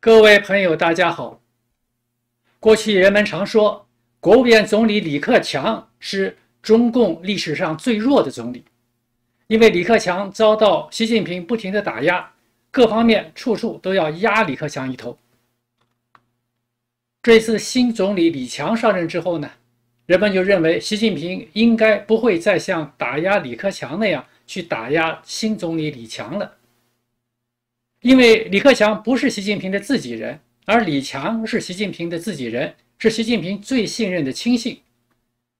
各位朋友，大家好。过去人们常说，国务院总理李克强是中共历史上最弱的总理，因为李克强遭到习近平不停的打压，各方面处处都要压李克强一头。这次新总理李强上任之后呢，人们就认为习近平应该不会再像打压李克强那样去打压新总理李强了。因为李克强不是习近平的自己人，而李强是习近平的自己人，是习近平最信任的亲信，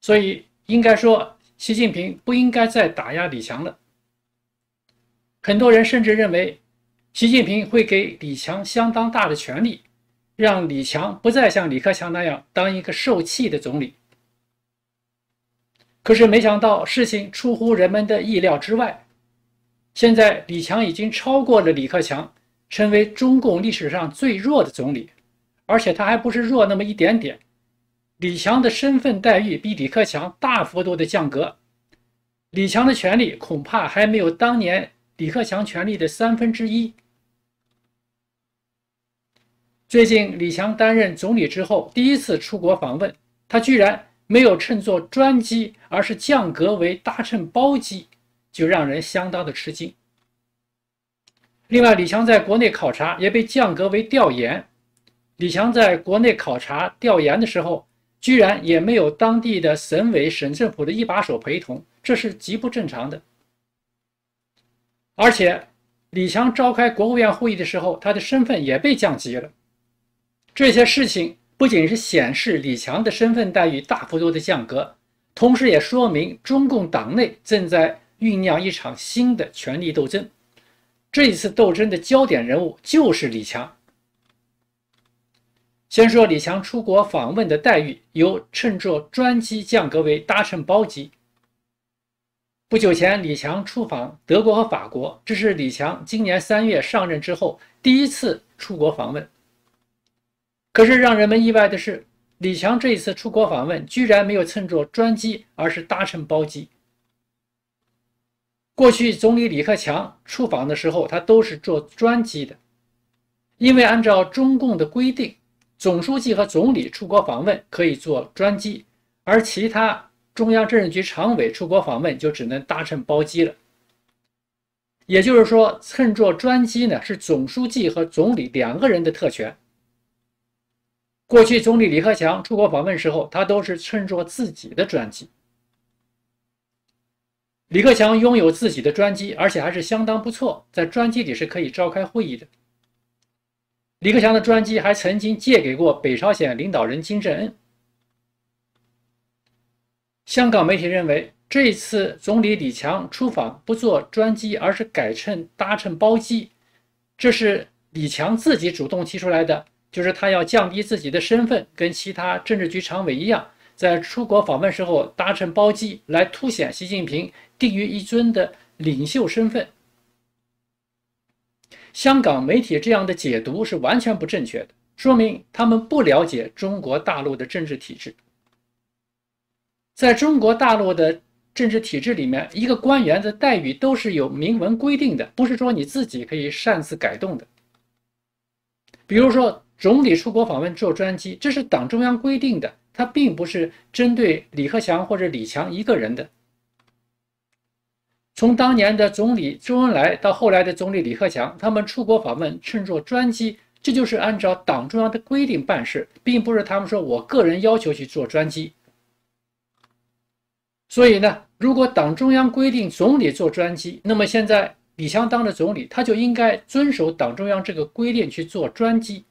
所以应该说，习近平不应该再打压李强了。很多人甚至认为，习近平会给李强相当大的权力，让李强不再像李克强那样当一个受气的总理。可是没想到事情出乎人们的意料之外，现在李强已经超过了李克强。成为中共历史上最弱的总理，而且他还不是弱那么一点点。李强的身份待遇比李克强大幅度的降格，李强的权力恐怕还没有当年李克强权力的三分之一。最近李强担任总理之后第一次出国访问，他居然没有乘坐专机，而是降格为搭乘包机，就让人相当的吃惊。另外，李强在国内考察也被降格为调研。李强在国内考察调研的时候，居然也没有当地的省委、省政府的一把手陪同，这是极不正常的。而且，李强召开国务院会议的时候，他的身份也被降级了。这些事情不仅是显示李强的身份待遇大幅度的降格，同时也说明中共党内正在酝酿一场新的权力斗争。这一次斗争的焦点人物就是李强。先说李强出国访问的待遇由乘坐专机降格为搭乘包机。不久前，李强出访德国和法国，这是李强今年三月上任之后第一次出国访问。可是，让人们意外的是，李强这一次出国访问居然没有乘坐专机，而是搭乘包机。过去，总理李克强出访的时候，他都是坐专机的，因为按照中共的规定，总书记和总理出国访问可以坐专机，而其他中央政治局常委出国访问就只能搭乘包机了。也就是说，乘坐专机呢是总书记和总理两个人的特权。过去，总理李克强出国访问时候，他都是乘坐自己的专机。李克强拥有自己的专机，而且还是相当不错，在专机里是可以召开会议的。李克强的专机还曾经借给过北朝鲜领导人金正恩。香港媒体认为，这次总理李强出访不坐专机，而是改乘搭乘包机，这是李强自己主动提出来的，就是他要降低自己的身份，跟其他政治局常委一样，在出国访问时候搭乘包机，来凸显习近平。定于一尊的领袖身份，香港媒体这样的解读是完全不正确的，说明他们不了解中国大陆的政治体制。在中国大陆的政治体制里面，一个官员的待遇都是有明文规定的，不是说你自己可以擅自改动的。比如说，总理出国访问坐专机，这是党中央规定的，它并不是针对李克强或者李强一个人的。从当年的总理周恩来到后来的总理李克强，他们出国访问乘坐专机，这就是按照党中央的规定办事，并不是他们说我个人要求去做专机。所以呢，如果党中央规定总理坐专机，那么现在李强当了总理，他就应该遵守党中央这个规定去做专机。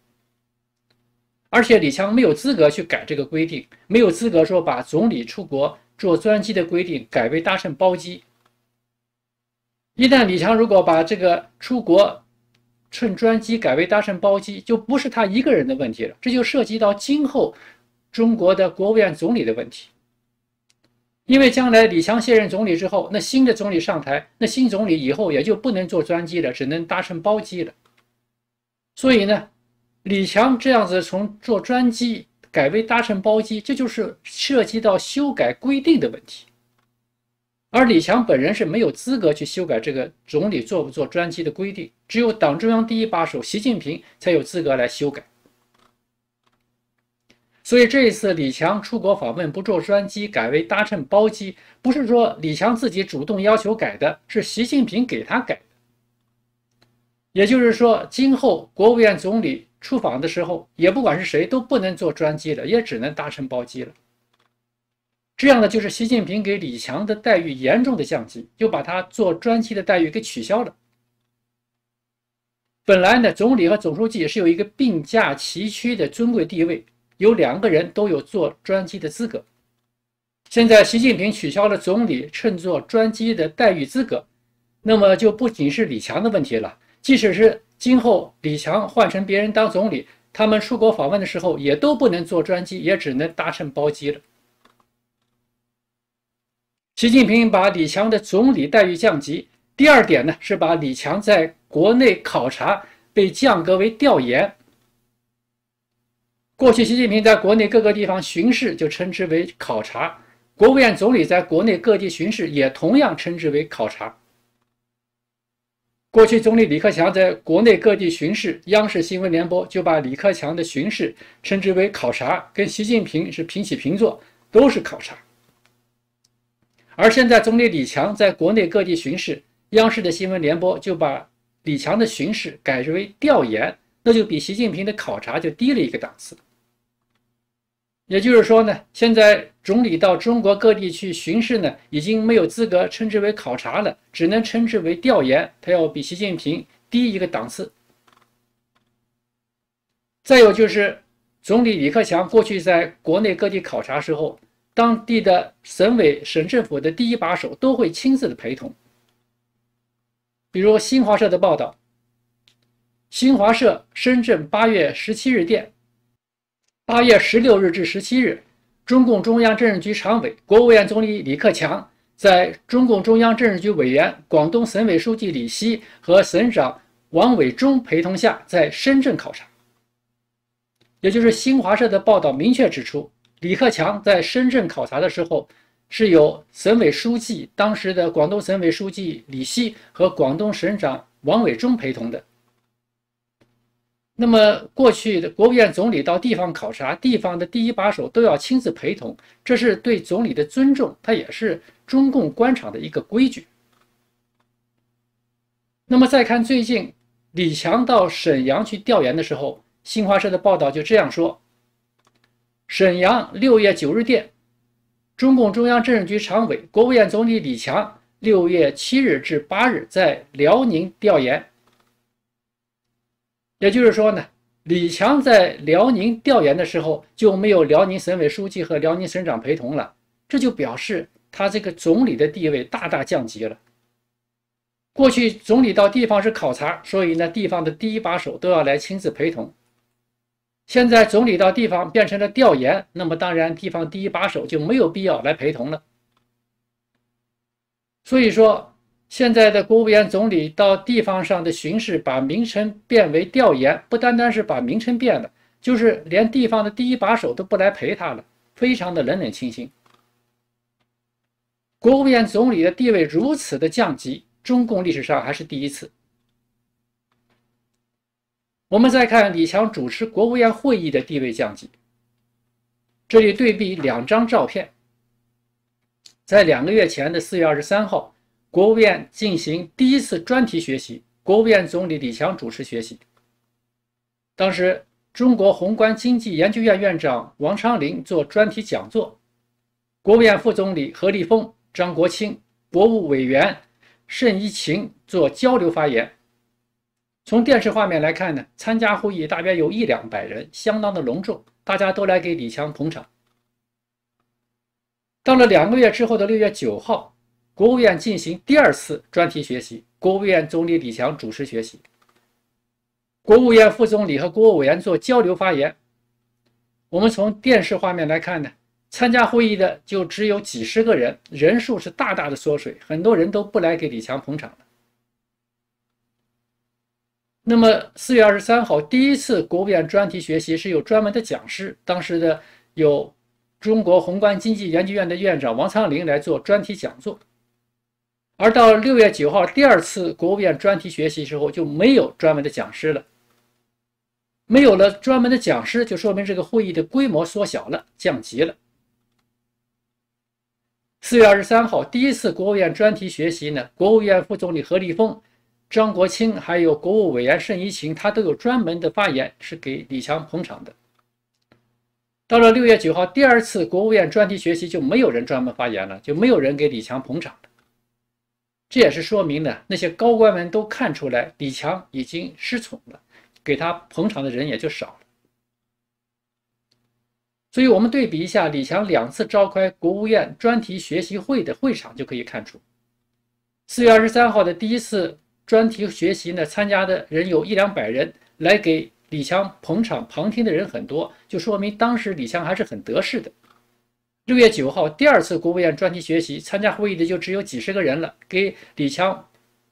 而且李强没有资格去改这个规定，没有资格说把总理出国坐专机的规定改为搭乘包机。一旦李强如果把这个出国乘专机改为搭乘包机，就不是他一个人的问题了，这就涉及到今后中国的国务院总理的问题。因为将来李强卸任总理之后，那新的总理上台，那新总理以后也就不能坐专机了，只能搭乘包机了。所以呢，李强这样子从坐专机改为搭乘包机，这就是涉及到修改规定的问题。而李强本人是没有资格去修改这个总理坐不坐专机的规定，只有党中央第一把手习近平才有资格来修改。所以这一次李强出国访问不坐专机，改为搭乘包机，不是说李强自己主动要求改的，是习近平给他改的。也就是说，今后国务院总理出访的时候，也不管是谁，都不能坐专机了，也只能搭乘包机了。这样呢，就是习近平给李强的待遇严重的降级，又把他做专机的待遇给取消了。本来呢，总理和总书记是有一个并驾齐驱的尊贵地位，有两个人都有做专机的资格。现在习近平取消了总理乘坐专机的待遇资格，那么就不仅是李强的问题了。即使是今后李强换成别人当总理，他们出国访问的时候也都不能坐专机，也只能搭乘包机了。习近平把李强的总理待遇降级。第二点呢，是把李强在国内考察被降格为调研。过去，习近平在国内各个地方巡视就称之为考察；国务院总理在国内各地巡视也同样称之为考察。过去，总理李克强在国内各地巡视，央视新闻联播就把李克强的巡视称之为考察，跟习近平是平起平坐，都是考察。而现在，总理李强在国内各地巡视，央视的新闻联播就把李强的巡视改为调研，那就比习近平的考察就低了一个档次。也就是说呢，现在总理到中国各地去巡视呢，已经没有资格称之为考察了，只能称之为调研，他要比习近平低一个档次。再有就是，总理李克强过去在国内各地考察时候。当地的省委、省政府的第一把手都会亲自的陪同。比如新华社的报道：，新华社深圳八月十七日电，八月十六日至十七日，中共中央政治局常委、国务院总理李克强在中共中央政治局委员、广东省委书记李希和省长王伟中陪同下，在深圳考察。也就是新华社的报道明确指出。李克强在深圳考察的时候，是由省委书记当时的广东省委书记李希和广东省长王伟忠陪同的。那么，过去的国务院总理到地方考察，地方的第一把手都要亲自陪同，这是对总理的尊重，他也是中共官场的一个规矩。那么，再看最近李强到沈阳去调研的时候，新华社的报道就这样说。沈阳六月九日电，中共中央政治局常委、国务院总理李强六月七日至八日在辽宁调研。也就是说呢，李强在辽宁调研的时候就没有辽宁省委书记和辽宁省长陪同了，这就表示他这个总理的地位大大降级了。过去总理到地方是考察，所以呢，地方的第一把手都要来亲自陪同。现在总理到地方变成了调研，那么当然地方第一把手就没有必要来陪同了。所以说，现在的国务院总理到地方上的巡视，把名称变为调研，不单单是把名称变了，就是连地方的第一把手都不来陪他了，非常的冷冷清清。国务院总理的地位如此的降级，中共历史上还是第一次。我们再看李强主持国务院会议的地位降级。这里对比两张照片，在两个月前的四月二十三号，国务院进行第一次专题学习，国务院总理李强主持学习。当时，中国宏观经济研究院院长王昌龄做专题讲座，国务院副总理何立峰、张国清、国务委员慎一勤做交流发言。从电视画面来看呢，参加会议大约有一两百人，相当的隆重，大家都来给李强捧场。到了两个月之后的六月九号，国务院进行第二次专题学习，国务院总理李强主持学习，国务院副总理和国务委员做交流发言。我们从电视画面来看呢，参加会议的就只有几十个人，人数是大大的缩水，很多人都不来给李强捧场了。那么四月二十三号第一次国务院专题学习是有专门的讲师，当时的有中国宏观经济研究院的院长王昌龄来做专题讲座。而到六月九号第二次国务院专题学习时候就没有专门的讲师了，没有了专门的讲师就说明这个会议的规模缩小了，降级了。四月二十三号第一次国务院专题学习呢，国务院副总理何立峰。张国清还有国务委员盛一勤，他都有专门的发言，是给李强捧场的。到了六月九号，第二次国务院专题学习就没有人专门发言了，就没有人给李强捧场的。这也是说明呢，那些高官们都看出来李强已经失宠了，给他捧场的人也就少了。所以我们对比一下李强两次召开国务院专题学习会的会场，就可以看出，四月二十三号的第一次。专题学习呢，参加的人有一两百人，来给李强捧场、旁听的人很多，就说明当时李强还是很得势的。六月九号，第二次国务院专题学习，参加会议的就只有几十个人了，给李强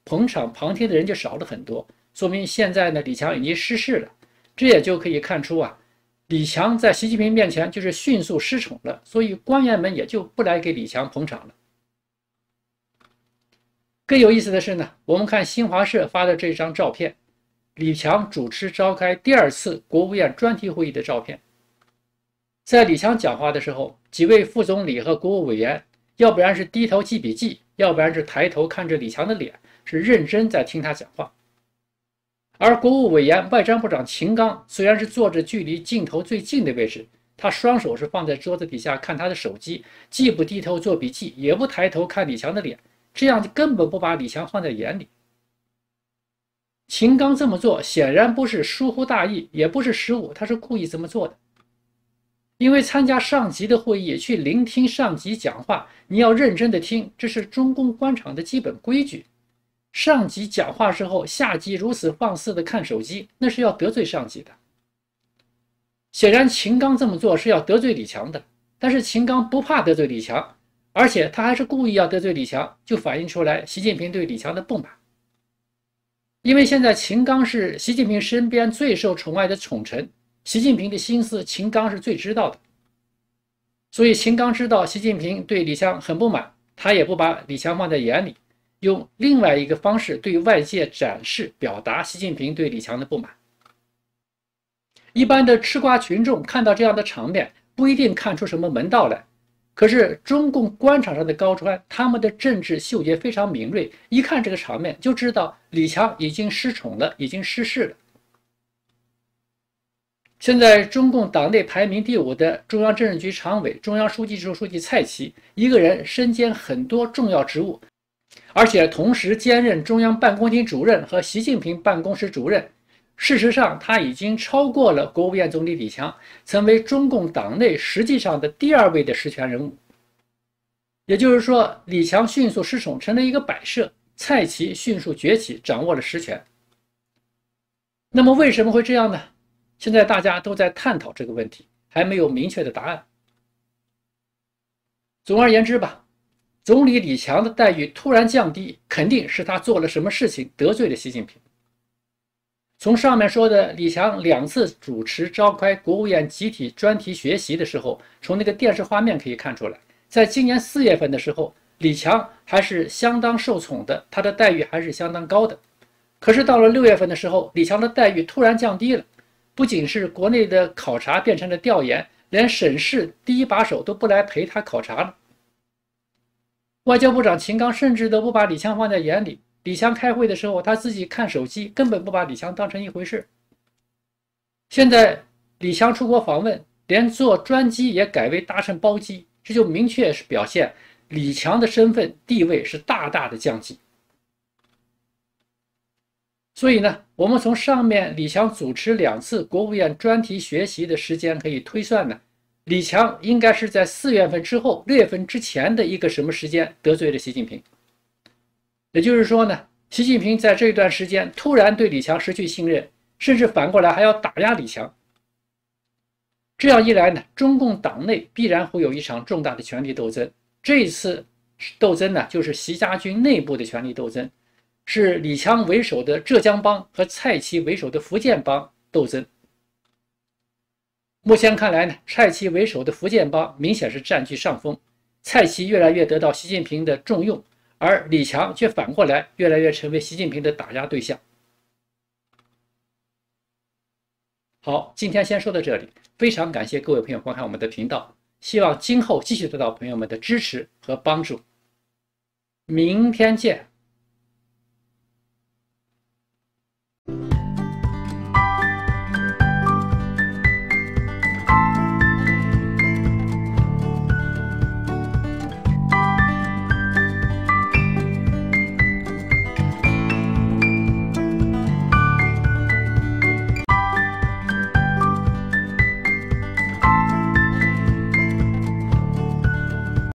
捧场、旁听的人就少了很多，说明现在呢，李强已经失势了。这也就可以看出啊，李强在习近平面前就是迅速失宠了，所以官员们也就不来给李强捧场了。更有意思的是呢，我们看新华社发的这张照片，李强主持召开第二次国务院专题会议的照片。在李强讲话的时候，几位副总理和国务委员，要不然是低头记笔记，要不然是抬头看着李强的脸，是认真在听他讲话。而国务委员、外长部长秦刚虽然是坐着距离镜头最近的位置，他双手是放在桌子底下看他的手机，既不低头做笔记，也不抬头看李强的脸。这样根本不把李强放在眼里。秦刚这么做显然不是疏忽大意，也不是失误，他是故意这么做的。因为参加上级的会议，去聆听上级讲话，你要认真的听，这是中共官场的基本规矩。上级讲话之后，下级如此放肆的看手机，那是要得罪上级的。显然，秦刚这么做是要得罪李强的，但是秦刚不怕得罪李强。而且他还是故意要得罪李强，就反映出来习近平对李强的不满。因为现在秦刚是习近平身边最受宠爱的宠臣，习近平的心思秦刚是最知道的，所以秦刚知道习近平对李强很不满，他也不把李强放在眼里，用另外一个方式对外界展示、表达习近平对李强的不满。一般的吃瓜群众看到这样的场面，不一定看出什么门道来。可是，中共官场上的高川，他们的政治嗅觉非常敏锐，一看这个场面就知道李强已经失宠了，已经失势了。现在，中共党内排名第五的中央政治局常委、中央书记处书记蔡奇，一个人身兼很多重要职务，而且同时兼任中央办公厅主任和习近平办公室主任。事实上，他已经超过了国务院总理李强，成为中共党内实际上的第二位的实权人物。也就是说，李强迅速失宠，成了一个摆设；蔡奇迅速崛起，掌握了实权。那么为什么会这样呢？现在大家都在探讨这个问题，还没有明确的答案。总而言之吧，总理李强的待遇突然降低，肯定是他做了什么事情得罪了习近平。从上面说的，李强两次主持召开国务院集体专题学习的时候，从那个电视画面可以看出来，在今年四月份的时候，李强还是相当受宠的，他的待遇还是相当高的。可是到了六月份的时候，李强的待遇突然降低了，不仅是国内的考察变成了调研，连省市第一把手都不来陪他考察了。外交部长秦刚甚至都不把李强放在眼里。李强开会的时候，他自己看手机，根本不把李强当成一回事。现在李强出国访问，连坐专机也改为搭乘包机，这就明确是表现李强的身份地位是大大的降级。所以呢，我们从上面李强主持两次国务院专题学习的时间可以推算呢，李强应该是在四月份之后、六月份之前的一个什么时间得罪了习近平。也就是说呢，习近平在这一段时间突然对李强失去信任，甚至反过来还要打压李强。这样一来呢，中共党内必然会有一场重大的权力斗争。这一次斗争呢，就是习家军内部的权力斗争，是李强为首的浙江帮和蔡奇为首的福建帮斗争。目前看来呢，蔡奇为首的福建帮明显是占据上风，蔡奇越来越得到习近平的重用。而李强却反过来越来越成为习近平的打压对象。好，今天先说到这里，非常感谢各位朋友观看我们的频道，希望今后继续得到朋友们的支持和帮助。明天见。